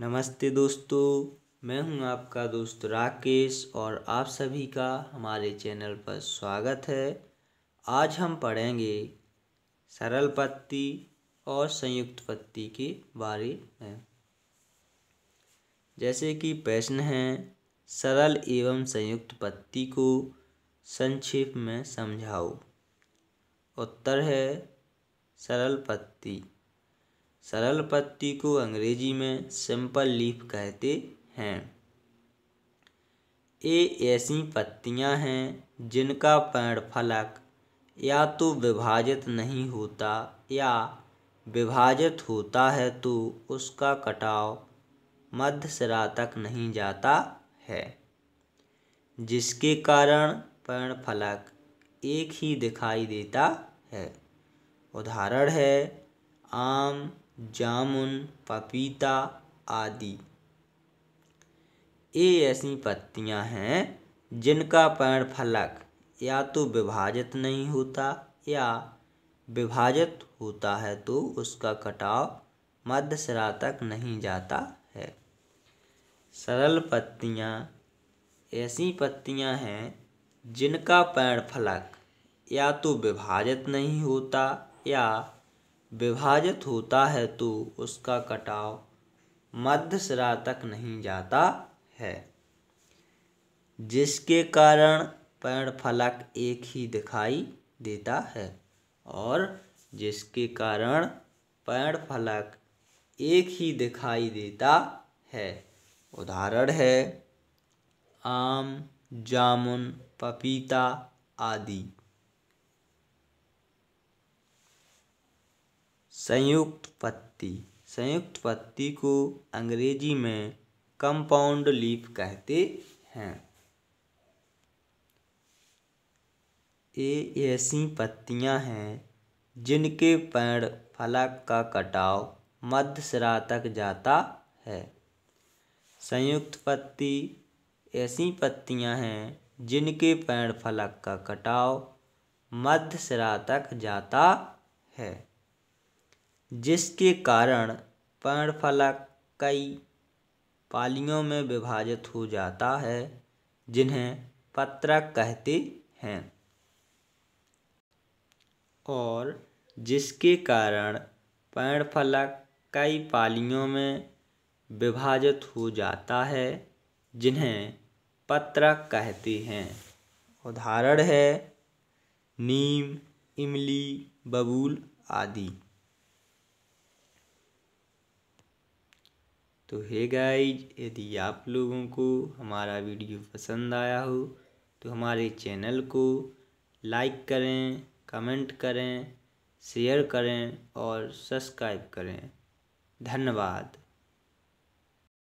नमस्ते दोस्तों मैं हूं आपका दोस्त राकेश और आप सभी का हमारे चैनल पर स्वागत है आज हम पढ़ेंगे सरल पत्ती और संयुक्त पत्ती के बारे में जैसे कि प्रश्न है सरल एवं संयुक्त पत्ती को संक्षेप में समझाओ उत्तर है सरल पत्ती सरल पत्ती को अंग्रेजी में सिंपल लीफ कहते हैं ये ऐसी पत्तियां हैं जिनका पेड़ फलक या तो विभाजित नहीं होता या विभाजित होता है तो उसका कटाव मध्य सिरा तक नहीं जाता है जिसके कारण पेड़ फलक एक ही दिखाई देता है उदाहरण है आम जामुन पपीता आदि ये ऐसी पत्तियां हैं जिनका फलक या तो विभाजित नहीं होता या विभाजित होता है तो उसका कटाव सिरा तक नहीं जाता है सरल पत्तियां ऐसी पत्तियां हैं जिनका फलक या तो विभाजित नहीं होता या विभाजित होता है तो उसका कटाव सिरा तक नहीं जाता है जिसके कारण पेड़ फलक एक ही दिखाई देता है और जिसके कारण पेड़ फलक एक ही दिखाई देता है उदाहरण है आम जामुन पपीता आदि संयुक्त पत्ती संयुक्त पत्ती को अंग्रेजी में कंपाउंड लीफ कहते हैं ये ऐसी पत्तियां हैं जिनके पेड़ फलक का कटाव मध्यसरा तक जाता है संयुक्त पत्ती ऐसी पत्तियां हैं जिनके पेड़ फलक का कटाव मध्यसरा तक जाता है जिसके कारण पर्णफलक कई पालियों में विभाजित हो जाता है जिन्हें पत्रक कहते हैं और जिसके कारण पर्णफलक कई पालियों में विभाजित हो जाता है जिन्हें पत्रक कहते हैं उदाहरण है नीम इमली बबूल आदि तो हे गाइज यदि आप लोगों को हमारा वीडियो पसंद आया हो तो हमारे चैनल को लाइक करें कमेंट करें शेयर करें और सब्सक्राइब करें धन्यवाद